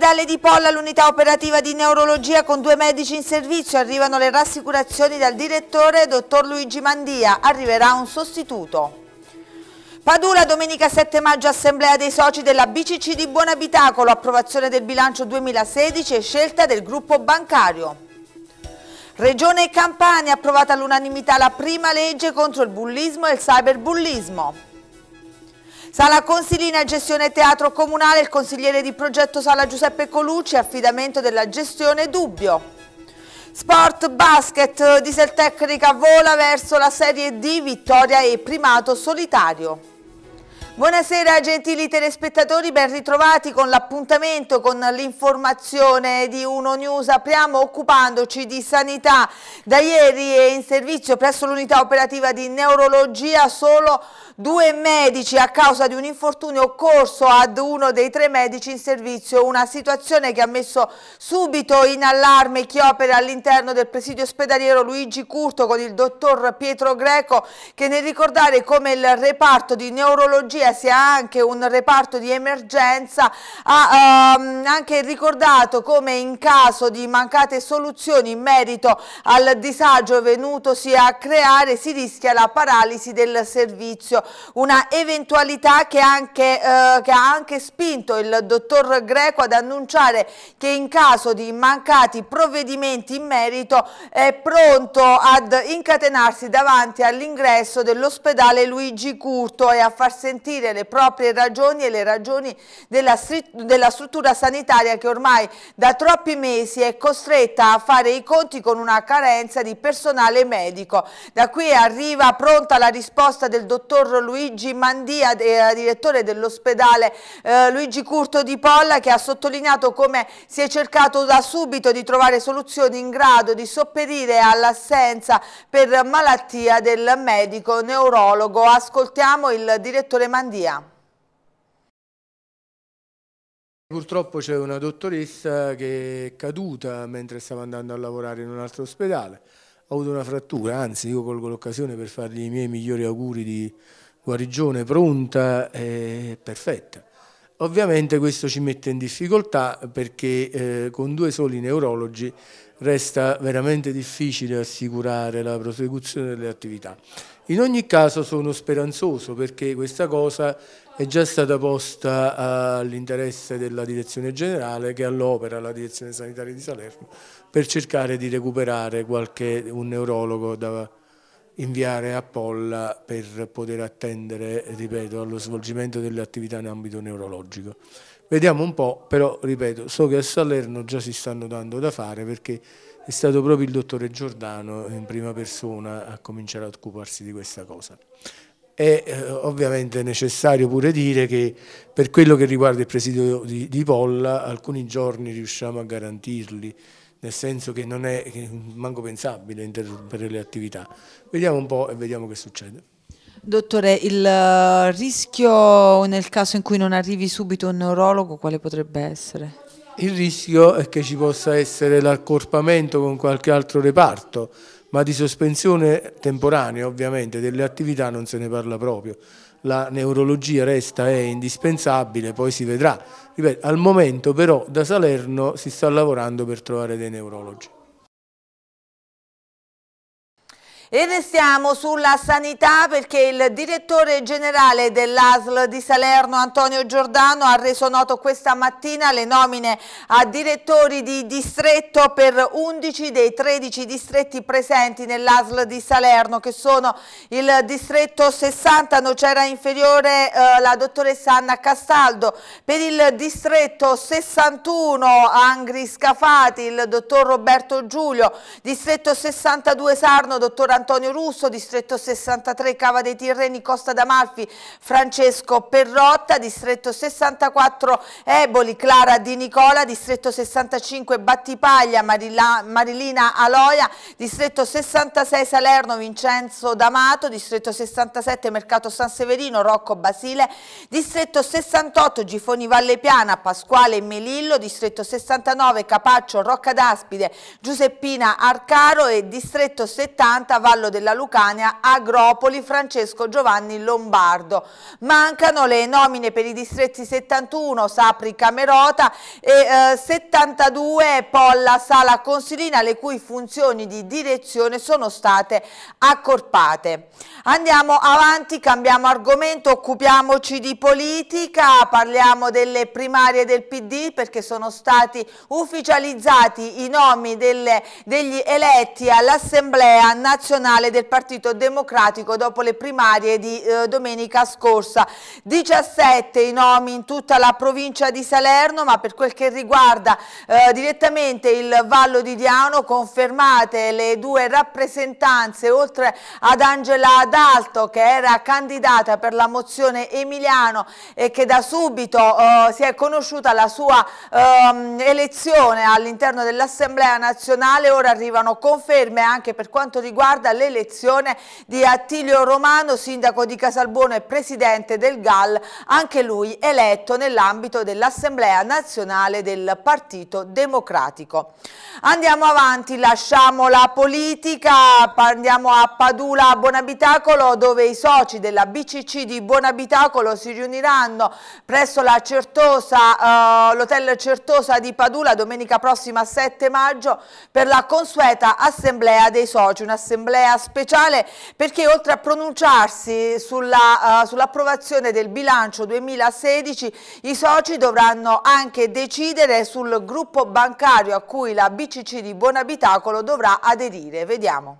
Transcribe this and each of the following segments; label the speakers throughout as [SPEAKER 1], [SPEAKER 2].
[SPEAKER 1] All'ospedale di Polla, all'unità operativa di neurologia con due medici in servizio, arrivano le rassicurazioni dal direttore, dottor Luigi Mandia. Arriverà un sostituto. Padula, domenica 7 maggio, assemblea dei soci della BCC di Buonabitacolo, approvazione del bilancio 2016 e scelta del gruppo bancario. Regione Campania, approvata all'unanimità la prima legge contro il bullismo e il cyberbullismo. Sala Consilina, gestione teatro comunale, il consigliere di progetto Sala Giuseppe Colucci, affidamento della gestione dubbio. Sport Basket, diesel tecnica vola verso la Serie D, vittoria e primato solitario. Buonasera gentili telespettatori, ben ritrovati con l'appuntamento con l'informazione di Uno News. Apriamo occupandoci di sanità. Da ieri è in servizio presso l'unità operativa di neurologia solo due medici a causa di un infortunio occorso ad uno dei tre medici in servizio, una situazione che ha messo subito in allarme chi opera all'interno del presidio ospedaliero Luigi Curto con il dottor Pietro Greco che nel ricordare come il reparto di neurologia sia anche un reparto di emergenza ha ehm, anche ricordato come in caso di mancate soluzioni in merito al disagio venutosi a creare si rischia la paralisi del servizio una eventualità che, anche, eh, che ha anche spinto il dottor Greco ad annunciare che in caso di mancati provvedimenti in merito è pronto ad incatenarsi davanti all'ingresso dell'ospedale Luigi Curto e a far sentire le proprie ragioni e le ragioni della, della struttura sanitaria che ormai da troppi mesi è costretta a fare i conti con una carenza di personale medico. Da qui arriva pronta la risposta del dottor Luigi Mandia, eh, direttore dell'ospedale eh, Luigi Curto di Polla, che ha sottolineato come si è cercato da subito di trovare soluzioni in grado di sopperire all'assenza per malattia del medico neurologo. Ascoltiamo il direttore Mandia.
[SPEAKER 2] Purtroppo c'è una dottoressa che è caduta mentre stava andando a lavorare in un altro ospedale, ha avuto una frattura, anzi io colgo l'occasione per fargli i miei migliori auguri di guarigione pronta e perfetta. Ovviamente questo ci mette in difficoltà perché eh, con due soli neurologi resta veramente difficile assicurare la prosecuzione delle attività. In ogni caso sono speranzoso perché questa cosa è già stata posta all'interesse della direzione generale che all'opera la direzione sanitaria di Salerno per cercare di recuperare qualche, un neurologo da, inviare a Polla per poter attendere, ripeto, allo svolgimento delle attività in ambito neurologico. Vediamo un po', però ripeto, so che a Salerno già si stanno dando da fare perché è stato proprio il dottore Giordano in prima persona a cominciare a occuparsi di questa cosa. È eh, ovviamente necessario pure dire che per quello che riguarda il presidio di, di Polla alcuni giorni riusciamo a garantirli nel senso che non è manco pensabile interrompere le attività. Vediamo un po' e vediamo che succede.
[SPEAKER 1] Dottore, il eh, rischio nel caso in cui non arrivi subito un neurologo quale potrebbe essere?
[SPEAKER 2] Il rischio è che ci possa essere l'accorpamento con qualche altro reparto, ma di sospensione temporanea ovviamente delle attività non se ne parla proprio la neurologia resta è indispensabile, poi si vedrà. Ripeto, al momento però da Salerno si sta lavorando per trovare dei neurologi.
[SPEAKER 1] E restiamo sulla sanità perché il direttore generale dell'ASL di Salerno Antonio Giordano ha reso noto questa mattina le nomine a direttori di distretto per 11 dei 13 distretti presenti nell'ASL di Salerno che sono il distretto 60 Nocera Inferiore eh, la dottoressa Anna Castaldo, per il distretto 61 Angri Scafati il dottor Roberto Giulio, distretto 62 Sarno dottora Antonio Russo, distretto 63 Cava dei Tirreni, Costa d'Amalfi, Francesco Perrotta, distretto 64 Eboli, Clara Di Nicola, distretto 65 Battipaglia, Marilla, Marilina Aloia, distretto 66 Salerno, Vincenzo D'Amato, distretto 67 Mercato San Severino, Rocco Basile, distretto 68 Gifoni Valle Piana, Pasquale Melillo, distretto 69 Capaccio, Rocca d'Aspide, Giuseppina Arcaro e distretto 70 Valle cavallo della Lucania Agropoli Francesco Giovanni Lombardo. Mancano le nomine per i distretti 71 Sapri Camerota e eh, 72 Polla Sala Consilina le cui funzioni di direzione sono state accorpate. Andiamo avanti, cambiamo argomento, occupiamoci di politica, parliamo delle primarie del PD perché sono stati ufficializzati i nomi delle, degli eletti all'Assemblea nazionale del Partito Democratico dopo le primarie di eh, domenica scorsa. 17 i nomi in tutta la provincia di Salerno, ma per quel che riguarda eh, direttamente il Vallo di Diano confermate le due rappresentanze oltre ad Angela D'Arco Peralto che era candidata per la mozione Emiliano e che da subito eh, si è conosciuta la sua eh, elezione all'interno dell'Assemblea nazionale, ora arrivano conferme anche per quanto riguarda l'elezione di Attilio Romano, sindaco di Casalbuono e presidente del GAL, anche lui eletto nell'ambito dell'Assemblea nazionale del Partito Democratico. Andiamo avanti, lasciamo la politica, andiamo a Padula Bonabitaco Abitacolo dove i soci della BCC di Buonabitacolo si riuniranno presso l'hotel Certosa, eh, Certosa di Padula domenica prossima 7 maggio per la consueta assemblea dei soci, un'assemblea speciale perché oltre a pronunciarsi eh, sull'approvazione eh, sull del bilancio 2016 i soci dovranno anche decidere sul gruppo bancario a cui la BCC di Buonabitacolo dovrà aderire. Vediamo.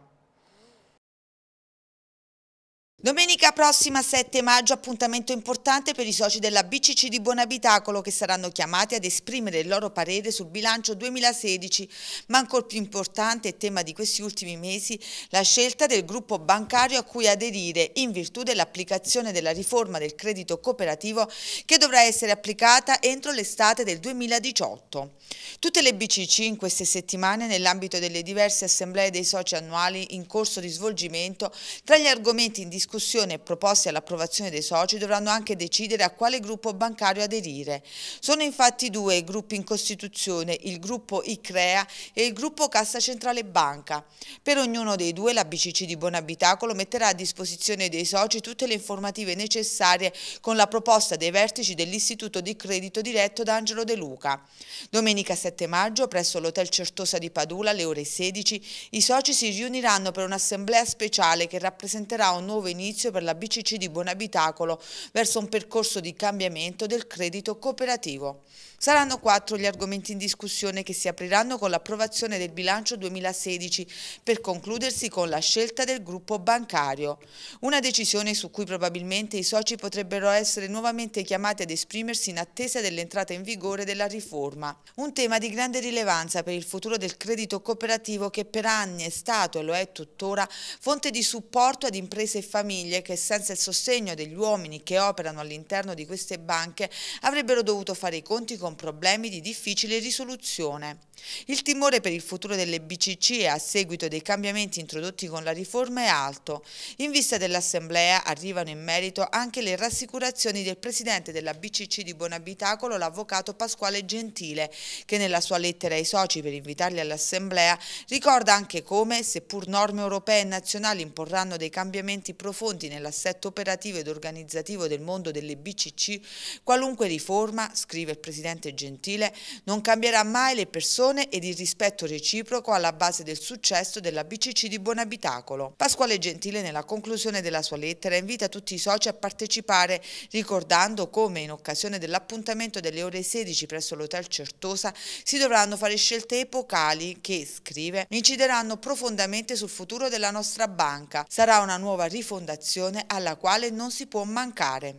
[SPEAKER 1] Domenica prossima 7 maggio appuntamento importante per i soci della BCC di Buonabitacolo che saranno chiamati ad esprimere il loro parere sul bilancio 2016, ma ancor più importante tema di questi ultimi mesi la scelta del gruppo bancario a cui aderire in virtù dell'applicazione della riforma del credito cooperativo che dovrà essere applicata entro l'estate del 2018. Tutte le BCC in queste settimane nell'ambito delle diverse assemblee dei soci annuali in corso di svolgimento tra gli argomenti in discussione discussione e proposti all'approvazione dei soci dovranno anche decidere a quale gruppo bancario aderire. Sono infatti due i gruppi in Costituzione, il gruppo ICREA e il gruppo Cassa Centrale Banca. Per ognuno dei due la BCC di Buonabitacolo metterà a disposizione dei soci tutte le informative necessarie con la proposta dei vertici dell'Istituto di Credito Diretto da Angelo De Luca. Domenica 7 maggio presso l'Hotel Certosa di Padula alle ore 16 i soci si riuniranno per un'assemblea speciale che rappresenterà un nuovo inizio inizio per la BCC di Buonabitacolo verso un percorso di cambiamento del credito cooperativo. Saranno quattro gli argomenti in discussione che si apriranno con l'approvazione del bilancio 2016 per concludersi con la scelta del gruppo bancario. Una decisione su cui probabilmente i soci potrebbero essere nuovamente chiamati ad esprimersi in attesa dell'entrata in vigore della riforma. Un tema di grande rilevanza per il futuro del credito cooperativo che per anni è stato e lo è tuttora fonte di supporto ad imprese e famiglie che senza il sostegno degli uomini che operano all'interno di queste banche avrebbero dovuto fare i conti con con problemi di difficile risoluzione. Il timore per il futuro delle BCC a seguito dei cambiamenti introdotti con la riforma è alto. In vista dell'Assemblea arrivano in merito anche le rassicurazioni del Presidente della BCC di Buonabitacolo, l'Avvocato Pasquale Gentile, che nella sua lettera ai soci per invitarli all'Assemblea ricorda anche come, seppur norme europee e nazionali imporranno dei cambiamenti profondi nell'assetto operativo ed organizzativo del mondo delle BCC, qualunque riforma, scrive il Presidente accogliente e gentile non cambierà mai le persone ed il rispetto reciproco alla base del successo della BCC di Buonabitacolo. Pasquale Gentile nella conclusione della sua lettera invita tutti i soci a partecipare ricordando come in occasione dell'appuntamento delle ore 16 presso l'Hotel Certosa si dovranno fare scelte epocali che, scrive, incideranno profondamente sul futuro della nostra banca. Sarà una nuova rifondazione alla quale non si può mancare.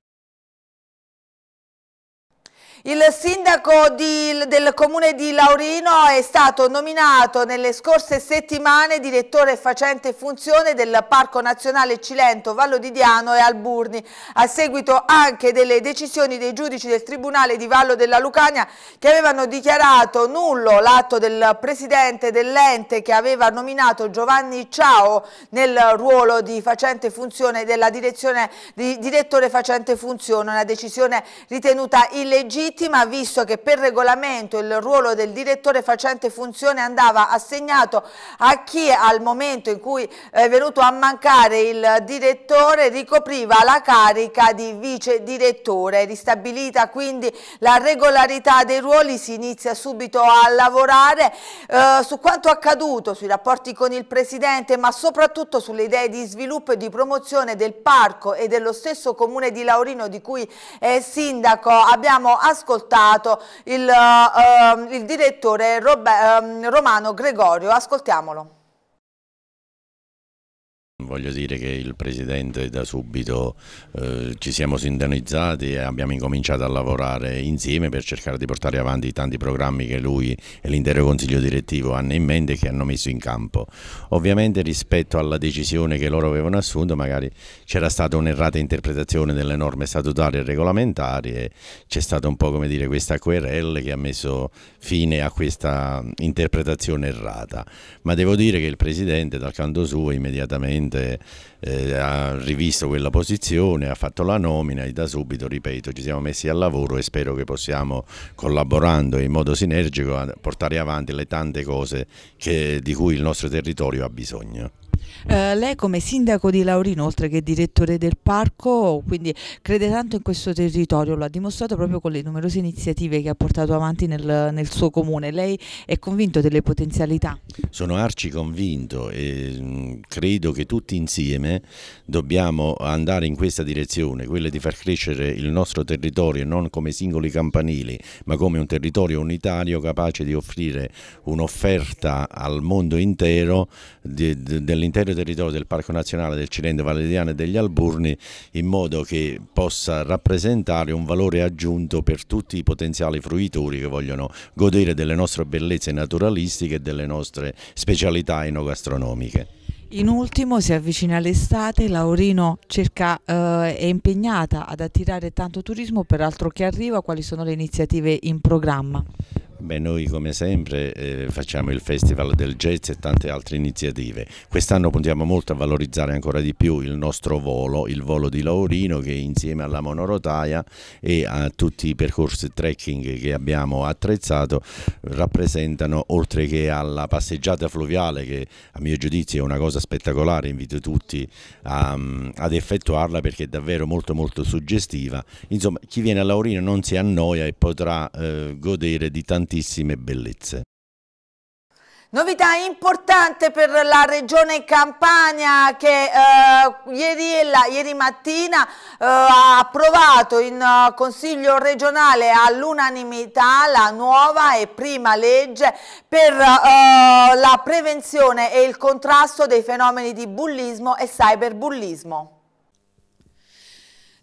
[SPEAKER 1] Il sindaco di, del comune di Laurino è stato nominato nelle scorse settimane direttore facente funzione del Parco Nazionale Cilento, Vallo di Diano e Alburni, a seguito anche delle decisioni dei giudici del Tribunale di Vallo della Lucania che avevano dichiarato nullo l'atto del presidente dell'ente che aveva nominato Giovanni Ciao nel ruolo di facente funzione della direzione di direttore facente funzione, una decisione ritenuta illegittima legittima visto che per regolamento il ruolo del direttore facente funzione andava assegnato a chi al momento in cui è venuto a mancare il direttore ricopriva la carica di vice direttore. Ristabilita quindi la regolarità dei ruoli si inizia subito a lavorare eh, su quanto accaduto, sui rapporti con il Presidente ma soprattutto sulle idee di sviluppo e di promozione del parco e dello stesso comune di Laurino di cui è sindaco. Abbiamo ascoltato ascoltato il, uh, il direttore Rob, uh, ehm, Romano Gregorio, ascoltiamolo.
[SPEAKER 3] Voglio dire che il Presidente da subito eh, ci siamo sintonizzati e abbiamo incominciato a lavorare insieme per cercare di portare avanti i tanti programmi che lui e l'intero Consiglio Direttivo hanno in mente e che hanno messo in campo. Ovviamente rispetto alla decisione che loro avevano assunto magari c'era stata un'errata interpretazione delle norme statutarie e regolamentari e c'è stata un po' come dire questa querelle che ha messo fine a questa interpretazione errata. Ma devo dire che il Presidente dal canto suo immediatamente sicuramente eh, ha rivisto quella posizione, ha fatto la nomina e da subito, ripeto, ci siamo messi al lavoro e spero che possiamo, collaborando in modo sinergico, portare avanti le tante cose che, di cui il nostro territorio ha bisogno.
[SPEAKER 1] Eh, lei come sindaco di Laurino, oltre che direttore del parco, quindi crede tanto in questo territorio, lo ha dimostrato proprio con le numerose iniziative che ha portato avanti nel, nel suo comune. Lei è convinto delle potenzialità?
[SPEAKER 3] Sono arci convinto e mm, credo che tutti insieme dobbiamo andare in questa direzione, quella di far crescere il nostro territorio non come singoli campanili, ma come un territorio unitario capace di offrire un'offerta al mondo intero dell'interno l'intero territorio del Parco Nazionale del Cilento Valeriano e degli Alburni in modo che possa rappresentare un valore aggiunto per tutti i potenziali fruitori che vogliono godere delle nostre bellezze naturalistiche e delle nostre specialità enogastronomiche.
[SPEAKER 1] In ultimo si avvicina l'estate, Laurino cerca, eh, è impegnata ad attirare tanto turismo, peraltro che arriva, quali sono le iniziative in programma?
[SPEAKER 3] Beh, noi come sempre eh, facciamo il Festival del Jazz e tante altre iniziative. Quest'anno puntiamo molto a valorizzare ancora di più il nostro volo, il volo di Laurino che insieme alla monorotaia e a tutti i percorsi trekking che abbiamo attrezzato rappresentano, oltre che alla passeggiata fluviale che a mio giudizio è una cosa spettacolare, invito tutti a, mm, ad effettuarla perché è davvero molto molto suggestiva. Insomma, chi viene a Laurino non si annoia e potrà eh, godere di tante tantissime bellezze.
[SPEAKER 1] Novità importante per la regione Campania che eh, ieri, la, ieri, mattina eh, ha approvato in uh, consiglio regionale all'unanimità la nuova e prima legge per uh, la prevenzione e il contrasto dei fenomeni di bullismo e cyberbullismo.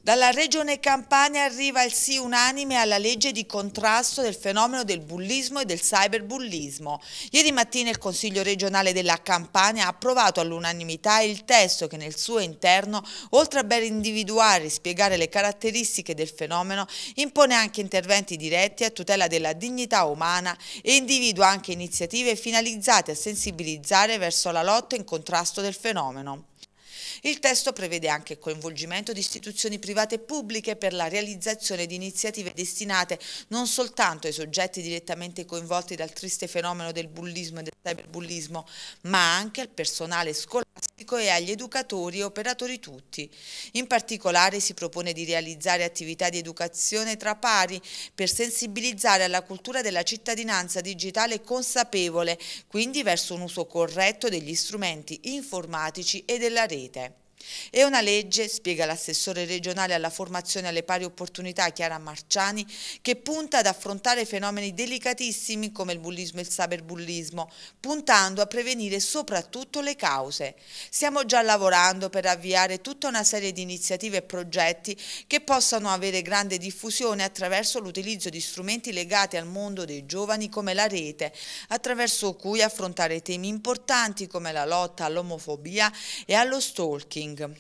[SPEAKER 1] Dalla regione Campania arriva il sì unanime alla legge di contrasto del fenomeno del bullismo e del cyberbullismo. Ieri mattina il Consiglio regionale della Campania ha approvato all'unanimità il testo che nel suo interno, oltre a ben individuare e spiegare le caratteristiche del fenomeno, impone anche interventi diretti a tutela della dignità umana e individua anche iniziative finalizzate a sensibilizzare verso la lotta in contrasto del fenomeno. Il testo prevede anche il coinvolgimento di istituzioni private e pubbliche per la realizzazione di iniziative destinate non soltanto ai soggetti direttamente coinvolti dal triste fenomeno del bullismo e del cyberbullismo, ma anche al personale scolastico e agli educatori e operatori tutti. In particolare si propone di realizzare attività di educazione tra pari per sensibilizzare alla cultura della cittadinanza digitale consapevole, quindi verso un uso corretto degli strumenti informatici e della rete. È una legge, spiega l'assessore regionale alla formazione e alle pari opportunità Chiara Marciani, che punta ad affrontare fenomeni delicatissimi come il bullismo e il cyberbullismo, puntando a prevenire soprattutto le cause. Stiamo già lavorando per avviare tutta una serie di iniziative e progetti che possano avere grande diffusione attraverso l'utilizzo di strumenti legati al mondo dei giovani come la rete, attraverso cui affrontare temi importanti come la lotta all'omofobia e allo stalking King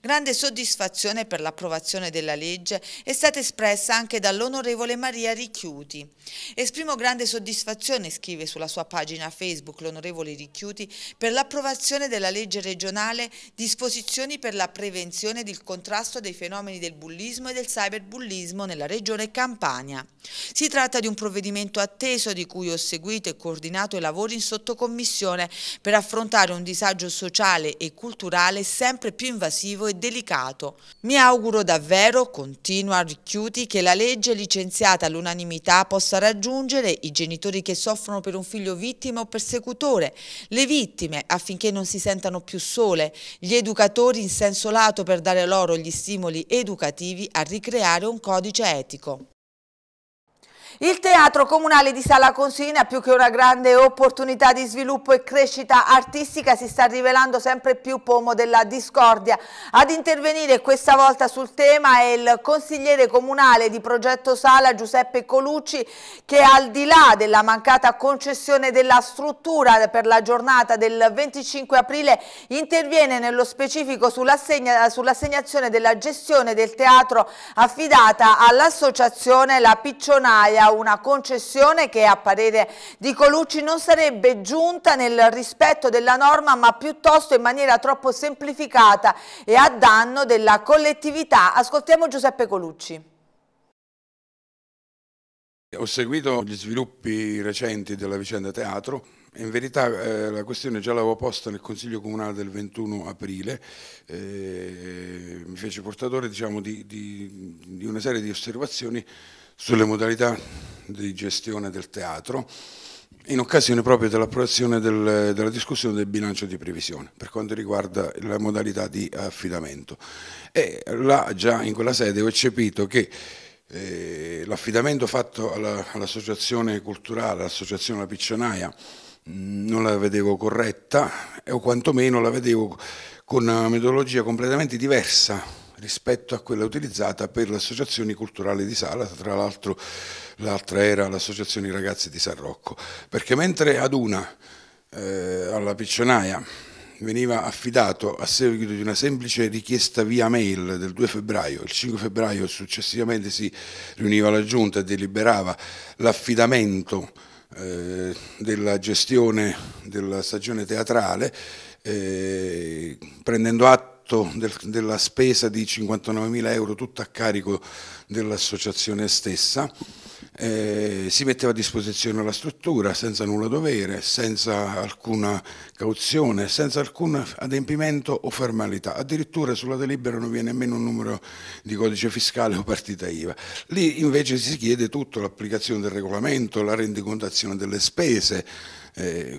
[SPEAKER 1] Grande soddisfazione per l'approvazione della legge è stata espressa anche dall'onorevole Maria Ricchiuti. Esprimo grande soddisfazione, scrive sulla sua pagina Facebook l'onorevole Ricchiuti, per l'approvazione della legge regionale Disposizioni per la prevenzione ed il contrasto dei fenomeni del bullismo e del cyberbullismo nella regione Campania. Si tratta di un provvedimento atteso di cui ho seguito e coordinato i lavori in sottocommissione per affrontare un disagio sociale e culturale sempre più invasivo impegnativo e delicato. Mi auguro davvero, continua Ricchiuti, che la legge licenziata all'unanimità possa raggiungere i genitori che soffrono per un figlio vittima o persecutore, le vittime affinché non si sentano più sole, gli educatori in senso lato per dare loro gli stimoli educativi a ricreare un codice etico. Il Teatro Comunale di Sala Consina, più che una grande opportunità di sviluppo e crescita artistica, si sta rivelando sempre più pomo della discordia. Ad intervenire questa volta sul tema è il consigliere comunale di Progetto Sala, Giuseppe Colucci, che al di là della mancata concessione della struttura per la giornata del 25 aprile, interviene nello specifico sull'assegnazione sull della gestione del teatro affidata all'associazione La Piccionaia una concessione che a parere di Colucci non sarebbe giunta nel rispetto della norma ma piuttosto in maniera troppo semplificata e a danno della collettività. Ascoltiamo Giuseppe Colucci.
[SPEAKER 4] Ho seguito gli sviluppi recenti della vicenda teatro. In verità eh, la questione già l'avevo posta nel Consiglio Comunale del 21 aprile, eh, mi fece portatore diciamo, di, di, di, una serie di osservazioni sulle modalità di gestione del teatro in occasione proprio dell'approvazione del, della discussione del bilancio di previsione per quanto riguarda la modalità di affidamento e là già in quella sede ho eccepito che eh, l'affidamento fatto all'associazione all culturale, all'associazione La Piccionaia non la vedevo corretta o quantomeno la vedevo con una metodologia completamente diversa rispetto a quella utilizzata per le associazioni culturali di Sala, tra l'altro l'altra era l'associazione ragazzi di San Rocco, perché mentre ad una, eh, alla Piccionaia, veniva affidato a seguito di una semplice richiesta via mail del 2 febbraio. Il 5 febbraio successivamente si riuniva la giunta e deliberava l'affidamento eh, della gestione della stagione teatrale, eh, prendendo atto tratto del, della spesa di 59.000 euro tutta a carico dell'associazione stessa. Eh, si metteva a disposizione la struttura senza nulla dovere, senza alcuna cauzione, senza alcun adempimento o formalità. Addirittura sulla delibera non viene nemmeno un numero di codice fiscale o partita IVA. Lì invece si chiede tutto, l'applicazione del regolamento, la rendicontazione delle spese. Eh,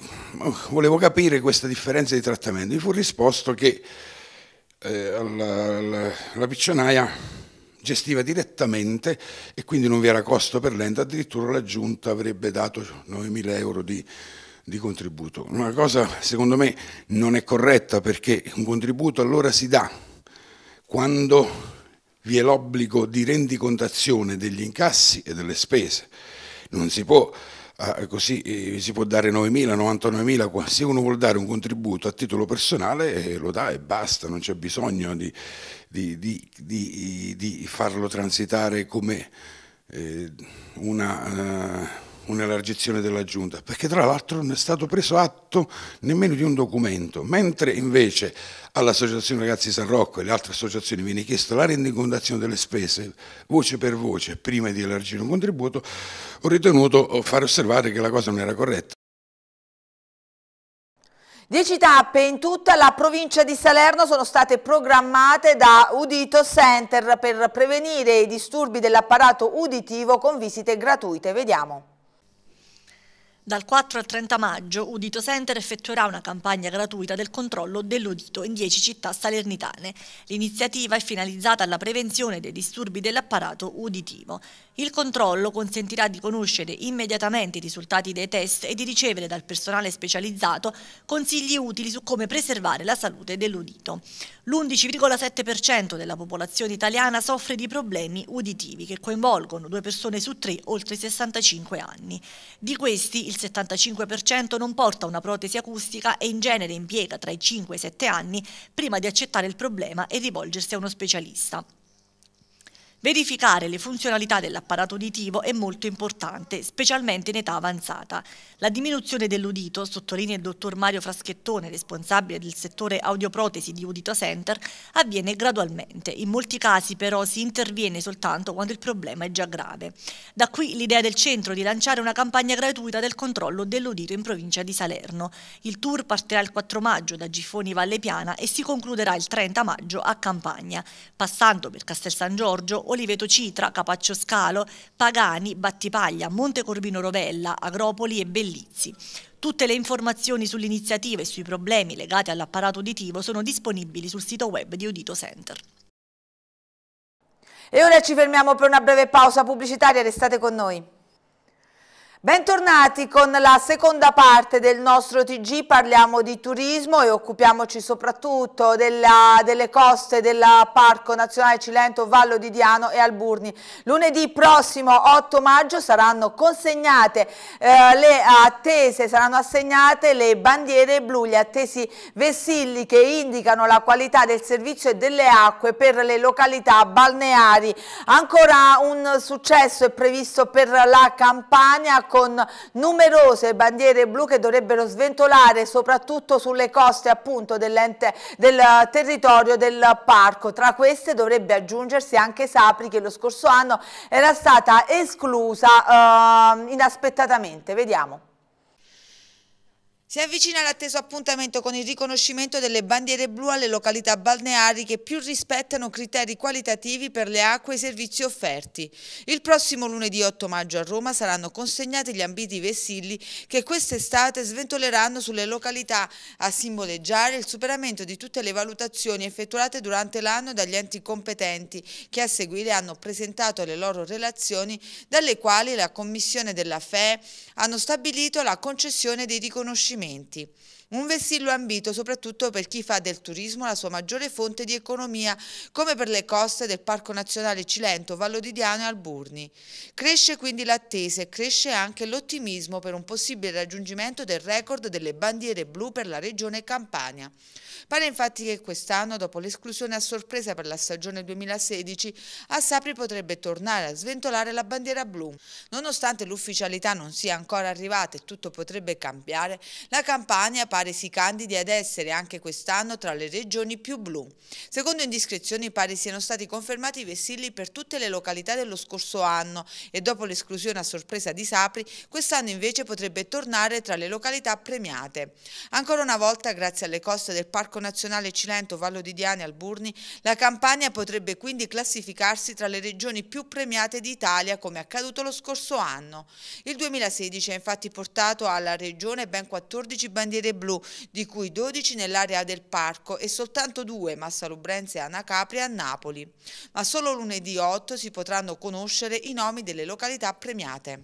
[SPEAKER 4] volevo capire questa differenza di trattamento. Mi fu risposto che eh, la, la, la piccionaia gestiva direttamente e quindi non vi era costo per l'ente, addirittura la giunta avrebbe dato 9.000 euro di, di contributo. Una cosa secondo me non è corretta perché un contributo allora si dà quando vi è l'obbligo di rendicontazione degli incassi e delle spese. Non si può Ah, così eh, si può dare 9.000, 99.000, se uno vuol dare un contributo a titolo personale eh, lo dà e basta, non c'è bisogno di, di, di, di farlo transitare come eh, una un'elargizione della giunta, perché tra l'altro non è stato preso atto nemmeno di un documento, mentre invece all'Associazione Ragazzi San Rocco e alle altre associazioni viene chiesta la rendicontazione delle spese voce per voce prima di elargire un contributo, ho ritenuto far osservare che la cosa non era corretta.
[SPEAKER 1] Dieci tappe in tutta la provincia di Salerno sono state programmate da Udito Center per prevenire i disturbi dell'apparato uditivo con visite gratuite. Vediamo.
[SPEAKER 5] Dal 4 al 30 maggio Udito Center effettuerà una campagna gratuita del controllo dell'udito in 10 città salernitane. L'iniziativa è finalizzata alla prevenzione dei disturbi dell'apparato uditivo. Il controllo consentirà di conoscere immediatamente i risultati dei test e di ricevere dal personale specializzato consigli utili su come preservare la salute dell'udito. L'11,7% della popolazione italiana soffre di problemi uditivi che coinvolgono due persone su tre oltre i 65 anni. Di questi il il 75% non porta una protesi acustica e in genere impiega tra i 5 e i 7 anni prima di accettare il problema e rivolgersi a uno specialista. Verificare le funzionalità dell'apparato uditivo è molto importante, specialmente in età avanzata. La diminuzione dell'udito, sottolinea il dottor Mario Fraschettone, responsabile del settore audioprotesi di Udito Center, avviene gradualmente. In molti casi però si interviene soltanto quando il problema è già grave. Da qui l'idea del centro di lanciare una campagna gratuita del controllo dell'udito in provincia di Salerno. Il tour partirà il 4 maggio da Giffoni Valle Piana e si concluderà il 30 maggio a Campagna, passando per Castel San Giorgio, Oliveto Citra, Capaccio Scalo, Pagani, Battipaglia, Monte Corbino Rovella, Agropoli e Bellizzi. Tutte le informazioni sull'iniziativa e sui problemi legati all'apparato uditivo sono disponibili sul sito web di Udito Center. E ora ci fermiamo per una breve pausa
[SPEAKER 1] pubblicitaria, restate con noi. Bentornati con la seconda parte del nostro TG, parliamo di turismo e occupiamoci soprattutto della, delle coste del Parco Nazionale Cilento, Vallo di Diano e Alburni. Lunedì prossimo 8 maggio saranno consegnate eh, le attese, saranno assegnate le bandiere blu, gli attesi vessilli che indicano la qualità del servizio e delle acque per le località balneari. Ancora un successo è previsto per la campagna con numerose bandiere blu che dovrebbero sventolare soprattutto sulle coste appunto dell'ente del eh, territorio del parco. Tra queste dovrebbe aggiungersi anche Sapri che lo scorso anno era stata esclusa eh, inaspettatamente. Vediamo. Si avvicina l'atteso appuntamento con il riconoscimento delle bandiere blu alle località balneari che più rispettano criteri qualitativi per le acque e i servizi offerti. Il prossimo lunedì 8 maggio a Roma saranno consegnati gli ambiti vessilli che quest'estate sventoleranno sulle località a simboleggiare il superamento di tutte le valutazioni effettuate durante l'anno dagli enti competenti che a seguire hanno presentato le loro relazioni dalle quali la Commissione della FE hanno stabilito la concessione dei riconoscimenti accorgimenti. Un vessillo ambito soprattutto per chi fa del turismo la sua maggiore fonte di economia, come per le coste del Parco Nazionale Cilento, Vallodidiano e Alburni. Cresce quindi l'attesa e cresce anche l'ottimismo per un possibile raggiungimento del record delle bandiere blu per la regione Campania. Pare infatti che quest'anno, dopo l'esclusione a sorpresa per la stagione 2016, a Sapri potrebbe tornare a sventolare la bandiera blu. Nonostante l'ufficialità non sia ancora arrivata e tutto potrebbe cambiare, la Campania pare si candidi ad essere anche quest'anno tra le regioni più blu. Secondo indiscrezioni pare siano stati confermati i vessilli per tutte le località dello scorso anno e dopo l'esclusione a sorpresa di Sapri, quest'anno invece potrebbe tornare tra le località premiate. Ancora una volta, grazie alle coste del Parco Nazionale Cilento, Vallo di Diane e Alburni, la Campania potrebbe quindi classificarsi tra le regioni più premiate d'Italia come accaduto lo scorso anno. Il 2016 ha infatti portato alla regione ben 14 bandiere blu blu, di cui 12 nell'area del parco e soltanto due, 2, Massalubrense e Anacapri, a Napoli. Ma solo lunedì 8 si potranno conoscere i nomi delle località premiate.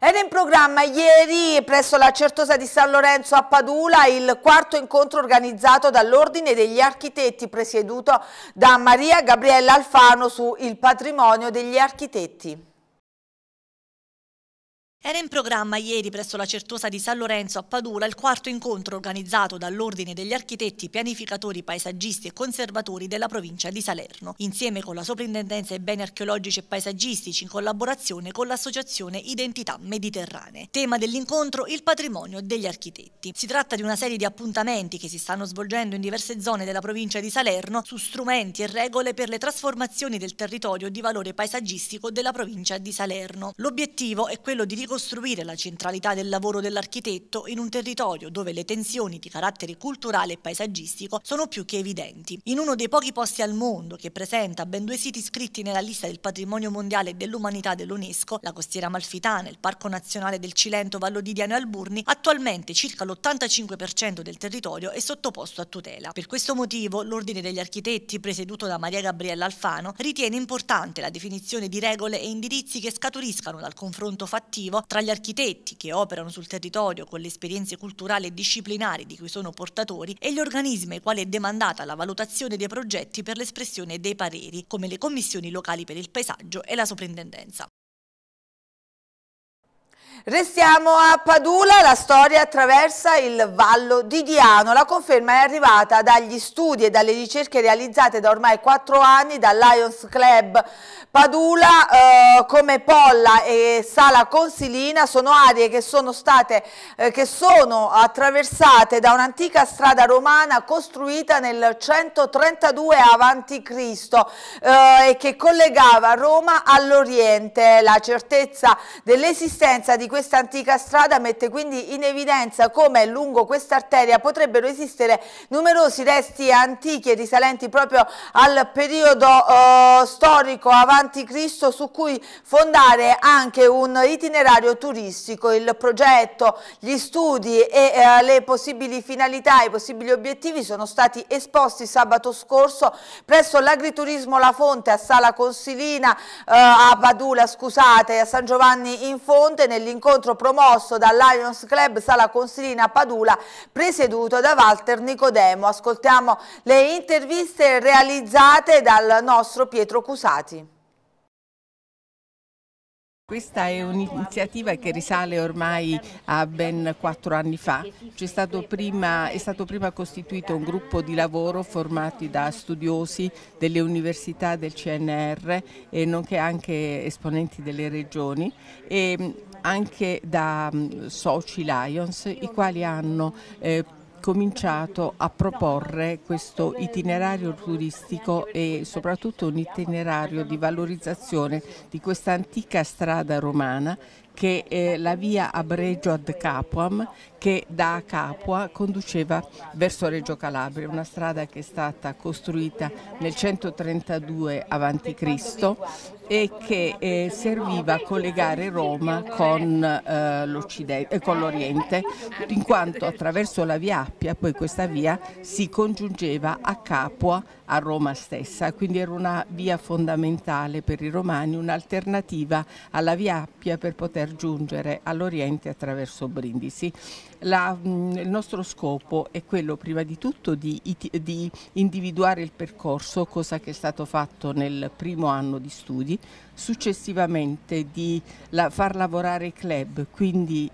[SPEAKER 1] Era in programma ieri presso la Certosa di San Lorenzo a Padula il quarto incontro organizzato dall'Ordine degli Architetti presieduto da Maria Gabriella Alfano su Il patrimonio degli architetti.
[SPEAKER 5] Era in programma ieri presso la Certosa di San Lorenzo a Padula il quarto incontro organizzato dall'Ordine degli Architetti, Pianificatori, Paesaggisti e Conservatori della provincia di Salerno, insieme con la Soprintendenza ai Beni Archeologici e Paesaggistici in collaborazione con l'Associazione Identità Mediterranee. Tema dell'incontro il patrimonio degli architetti. Si tratta di una serie di appuntamenti che si stanno svolgendo in diverse zone della provincia di Salerno su strumenti e regole per le trasformazioni del territorio di valore paesaggistico della provincia di Salerno. L'obiettivo è quello di ricostruire ricostruire la centralità del lavoro dell'architetto in un territorio dove le tensioni di carattere culturale e paesaggistico sono più che evidenti. In uno dei pochi posti al mondo che presenta ben due siti iscritti nella lista del patrimonio mondiale dell'umanità dell'UNESCO, la costiera amalfitana, il Parco Nazionale del Cilento, Vallodidiano e Alburni, attualmente circa l'85% del territorio è sottoposto a tutela. Per questo motivo l'Ordine degli Architetti, presieduto da Maria Gabriella Alfano, ritiene importante la definizione di regole e indirizzi che scaturiscano dal confronto fattivo dicevo, tra gli architetti che operano sul territorio con le esperienze culturali e disciplinari di cui sono portatori e gli organismi ai quali è demandata la valutazione dei progetti per l'espressione dei pareri, come le commissioni locali per il paesaggio e la soprintendenza.
[SPEAKER 1] Restiamo a Padula, la storia attraversa il Vallo di Diano. La conferma è arrivata dagli studi e dalle ricerche realizzate da ormai quattro anni dal Lions Club. Padula eh, come Polla e Sala Consilina sono aree che sono, state, eh, che sono attraversate da un'antica strada romana costruita nel 132 a.C. Eh, e che collegava Roma all'Oriente. La certezza dell'esistenza di questa questa antica strada mette quindi in evidenza come lungo questa arteria potrebbero esistere numerosi resti antichi e risalenti proprio al periodo eh, storico avanti Cristo su cui fondare anche un itinerario turistico. Il progetto, gli studi e eh, le possibili finalità, i possibili obiettivi sono stati esposti sabato scorso presso l'agriturismo La Fonte a Sala Consilina, eh, a Padula, scusate, a San Giovanni in Fonte nell'incontro incontro promosso dal Lions Club Sala Consilina Padula, presieduto da Walter Nicodemo. Ascoltiamo le interviste realizzate dal nostro Pietro Cusati.
[SPEAKER 6] Questa è un'iniziativa che risale ormai a ben quattro anni fa. È stato, prima, è stato prima costituito un gruppo di lavoro formato da studiosi delle università del CNR e nonché anche esponenti delle regioni e anche da mm, soci Lions, i quali hanno eh, cominciato a proporre questo itinerario turistico e soprattutto un itinerario di valorizzazione di questa antica strada romana che è eh, la via Abregio ad Capuam che da Capua conduceva verso Reggio Calabria, una strada che è stata costruita nel 132 a.C. e che eh, serviva a collegare Roma con, eh, eh, con l'Oriente, in quanto attraverso la via Appia poi questa via si congiungeva a Capua a Roma stessa, quindi era una via fondamentale per i romani, un'alternativa alla via Appia per poter giungere all'Oriente attraverso Brindisi. La, il nostro scopo è quello prima di tutto di, di individuare il percorso, cosa che è stato fatto nel primo anno di studi, successivamente di la, far lavorare i club, quindi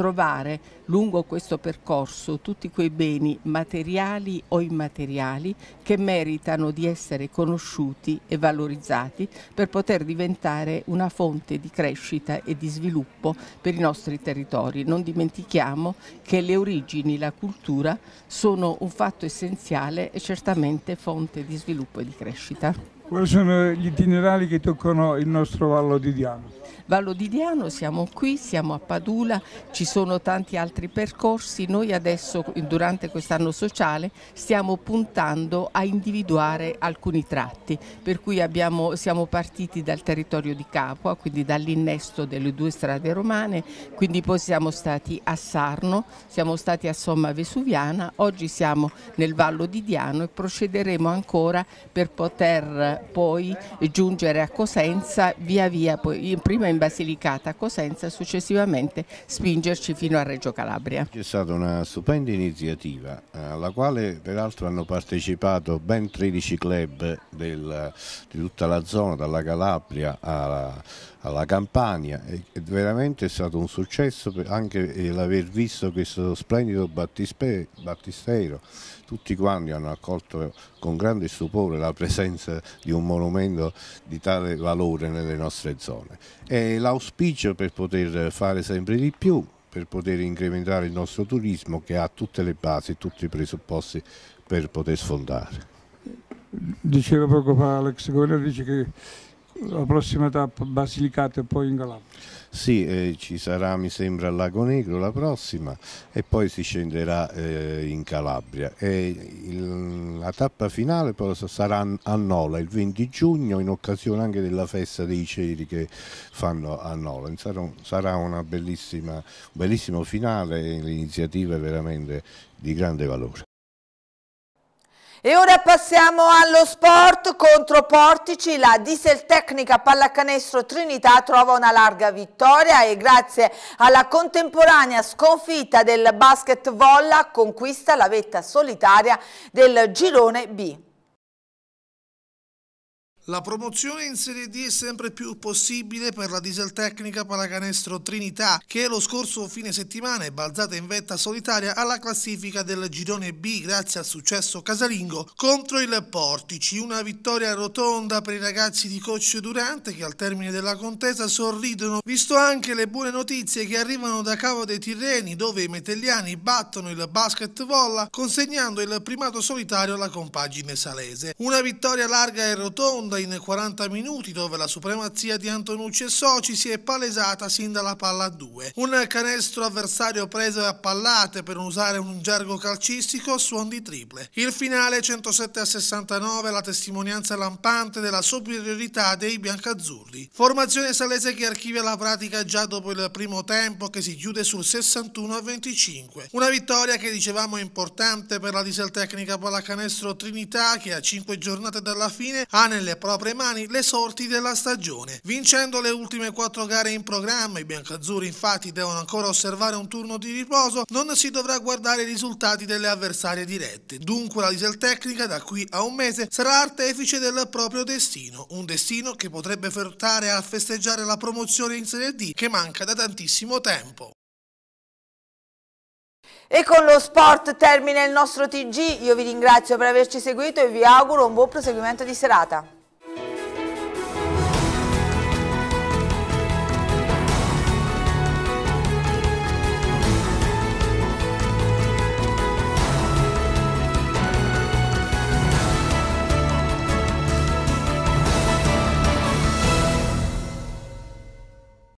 [SPEAKER 6] trovare lungo questo percorso tutti quei beni materiali o immateriali che meritano di essere conosciuti e valorizzati per poter diventare una fonte di crescita e di sviluppo per i nostri territori. Non dimentichiamo che le origini, la cultura sono un fatto essenziale e certamente fonte di sviluppo e di crescita.
[SPEAKER 4] Quali sono gli itinerari che toccano il nostro Vallo di Diano?
[SPEAKER 6] Vallo di Diano, siamo qui, siamo a Padula, ci sono tanti altri percorsi, noi adesso durante quest'anno sociale stiamo puntando a individuare alcuni tratti, per cui abbiamo, siamo partiti dal territorio di Capua, quindi dall'innesto delle due strade romane, quindi poi siamo stati a Sarno, siamo stati a Somma Vesuviana, oggi siamo nel Vallo di Diano e procederemo ancora per poter poi giungere a Cosenza via via, poi, prima in Basilicata a Cosenza e successivamente spingerci fino a Reggio Calabria.
[SPEAKER 7] C'è stata una stupenda iniziativa eh, alla quale peraltro hanno partecipato ben 13 club del, di tutta la zona, dalla Calabria alla alla Campania. È veramente stato un successo anche l'aver visto questo splendido battistero. Tutti quanti hanno accolto con grande stupore la presenza di un monumento di tale valore nelle nostre zone. E l'auspicio per poter fare sempre di più, per poter incrementare il nostro turismo che ha tutte le basi, tutti i presupposti per poter
[SPEAKER 4] sfondare. Diceva poco fa Alex Governatore dice che la prossima tappa Basilicata e poi in Calabria.
[SPEAKER 7] Sì, eh, ci sarà mi sembra a Lago Negro la prossima e poi si scenderà eh, in Calabria. Il, la tappa finale poi sarà a Nola il 20 giugno in occasione anche della festa dei ceri che fanno a Nola. Sarà, un, sarà una bellissima, un bellissimo finale, l'iniziativa è veramente di grande valore.
[SPEAKER 1] E ora passiamo allo sport contro Portici, la Dieseltecnica Pallacanestro Trinità trova una larga vittoria e grazie alla contemporanea sconfitta del basket volla conquista la vetta solitaria del girone B.
[SPEAKER 8] La promozione in Serie D è sempre più possibile per la Dieseltecnica Pallacanestro Trinità, che lo scorso fine settimana è balzata in vetta solitaria alla classifica del girone B grazie al successo casalingo contro il Portici. Una vittoria rotonda per i ragazzi di coach Durante che al termine della contesa sorridono, visto anche le buone notizie che arrivano da Cavo dei Tirreni, dove i metelliani battono il basket volla consegnando il primato solitario alla compagine salese. Una vittoria larga e rotonda in 40 minuti dove la supremazia di Antonucci e Soci si è palesata sin dalla palla a 2. Un canestro avversario preso a pallate per usare un gergo calcistico suon di triple. Il finale 107 a 69 la testimonianza lampante della superiorità dei biancazzurri. Formazione salese che archivia la pratica già dopo il primo tempo che si chiude sul 61 a 25. Una vittoria che dicevamo importante per la diseltecnica pallacanestro Trinità che a 5 giornate dalla fine ha nelle proprie mani le sorti della stagione. Vincendo le ultime quattro gare in programma, i biancazzurri infatti devono ancora osservare un turno di riposo, non si dovrà guardare i risultati delle avversarie dirette. Dunque la tecnica da qui a un mese sarà artefice del proprio destino, un destino che potrebbe portare a festeggiare la promozione in Serie D che manca da tantissimo tempo.
[SPEAKER 1] E con lo sport termina il nostro TG, io vi ringrazio per averci seguito e vi auguro un buon proseguimento di serata.